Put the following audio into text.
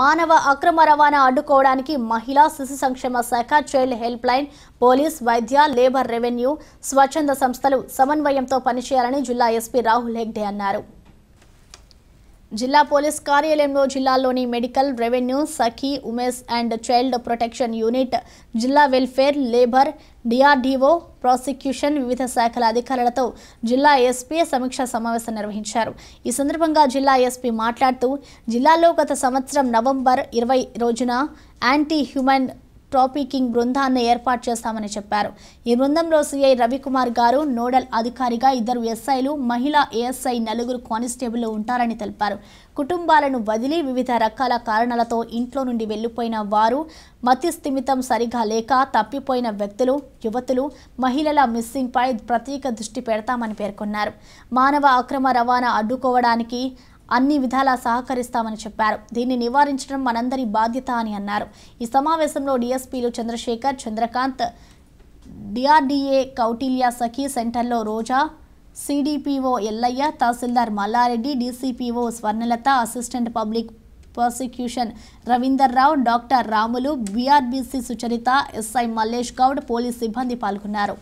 మానవ అక్రమ రవాణా అడ్డుకోవడానికి మహిళా శిశు సంక్షేమ శాఖ చైల్డ్ హెల్ప్ లైన్ పోలీస్ వైద్య లేబర్ రెవెన్యూ స్వచ్ఛంద సంస్థలు సమన్వయంతో పనిచేయాలని జిల్లా ఎస్పీ రాహుల్ హెగ్డే అన్నారు జిల్లా పోలీస్ కార్యాలయంలో జిల్లాలోని medical revenue Sakhi women's and child protection unit జిల్లా వెల్ఫేర్ లేబర్ డిఆర్డీఓ ప్రాసిక్యూషన్ వివిధ శాఖల అధికారులతో జిల్లా ఎస్పీ సమీక్షా సమావేశం నిర్వహించారు ఈ సందర్భంగా జిల్లా ఎస్పీ మాట్లాడుతూ జిల్లాలో గత సంవత్సరం నవంబర్ ఇరవై రోజున యాంటీ హ్యూమన్ ట్రాఫికింగ్ బృందాన్ని ఏర్పాటు చేస్తామని చెప్పారు ఈ బృందంలో సిఐ రవికుమార్ గారు నోడల్ అధికారిగా ఇద్దరు ఎస్ఐలు మహిళా ఏఎస్ఐ నలుగురు కానిస్టేబుల్ ఉంటారని తెలిపారు కుటుంబాలను వదిలి వివిధ రకాల కారణాలతో ఇంట్లో నుండి వెళ్లిపోయిన వారు మతి స్థిమితం సరిగా లేక తప్పిపోయిన వ్యక్తులు యువతులు మహిళల మిస్సింగ్పై ప్రత్యేక దృష్టి పెడతామని పేర్కొన్నారు మానవ అక్రమ రవాణా అడ్డుకోవడానికి అన్ని విధాలా సహకరిస్తామని చెప్పారు దీన్ని నివారించడం మనందరి బాధ్యత అని అన్నారు ఈ సమావేశంలో డిఎస్పీలు చంద్రశేఖర్ చంద్రకాంత్ డిఆర్డీఏ కౌటిల్య సఖీ సెంటర్లో రోజా సిడిపిఓ ఎల్లయ్య తహసీల్దార్ Mallareddy DCPO Swarnalatha assistant public prosecution Ravinder Rao doctor Ramulu BRBC Sucharitha SI Mallesh Goud police సిబ్బంది పాల్గొన్నారు